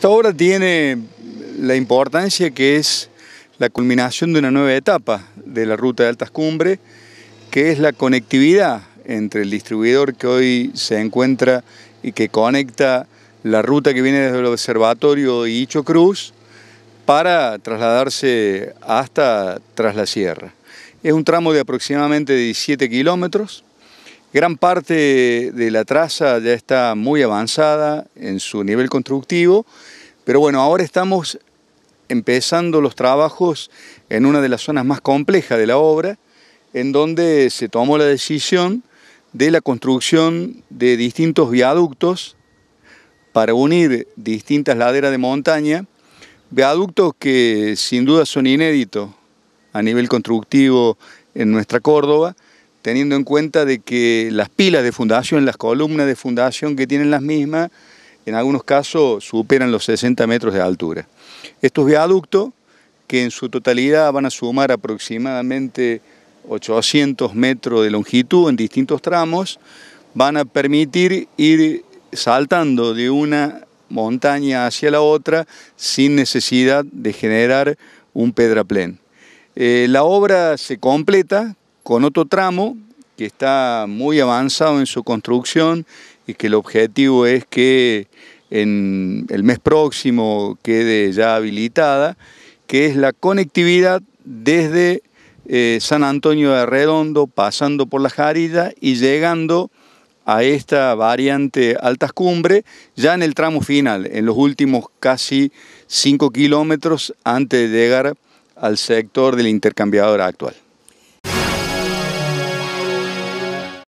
Esta obra tiene la importancia que es la culminación de una nueva etapa de la ruta de altas cumbres, que es la conectividad entre el distribuidor que hoy se encuentra y que conecta la ruta que viene desde el observatorio de Icho Cruz para trasladarse hasta Tras la Sierra. Es un tramo de aproximadamente 17 kilómetros, Gran parte de la traza ya está muy avanzada en su nivel constructivo, pero bueno, ahora estamos empezando los trabajos en una de las zonas más complejas de la obra, en donde se tomó la decisión de la construcción de distintos viaductos para unir distintas laderas de montaña, viaductos que sin duda son inéditos a nivel constructivo en nuestra Córdoba, teniendo en cuenta de que las pilas de fundación, las columnas de fundación que tienen las mismas, en algunos casos superan los 60 metros de altura. Estos viaductos, que en su totalidad van a sumar aproximadamente 800 metros de longitud en distintos tramos, van a permitir ir saltando de una montaña hacia la otra sin necesidad de generar un pedraplén. Eh, la obra se completa con otro tramo que está muy avanzado en su construcción y que el objetivo es que en el mes próximo quede ya habilitada, que es la conectividad desde eh, San Antonio de Redondo, pasando por la Jarilla y llegando a esta variante Altas Cumbres, ya en el tramo final, en los últimos casi 5 kilómetros antes de llegar al sector del intercambiador actual.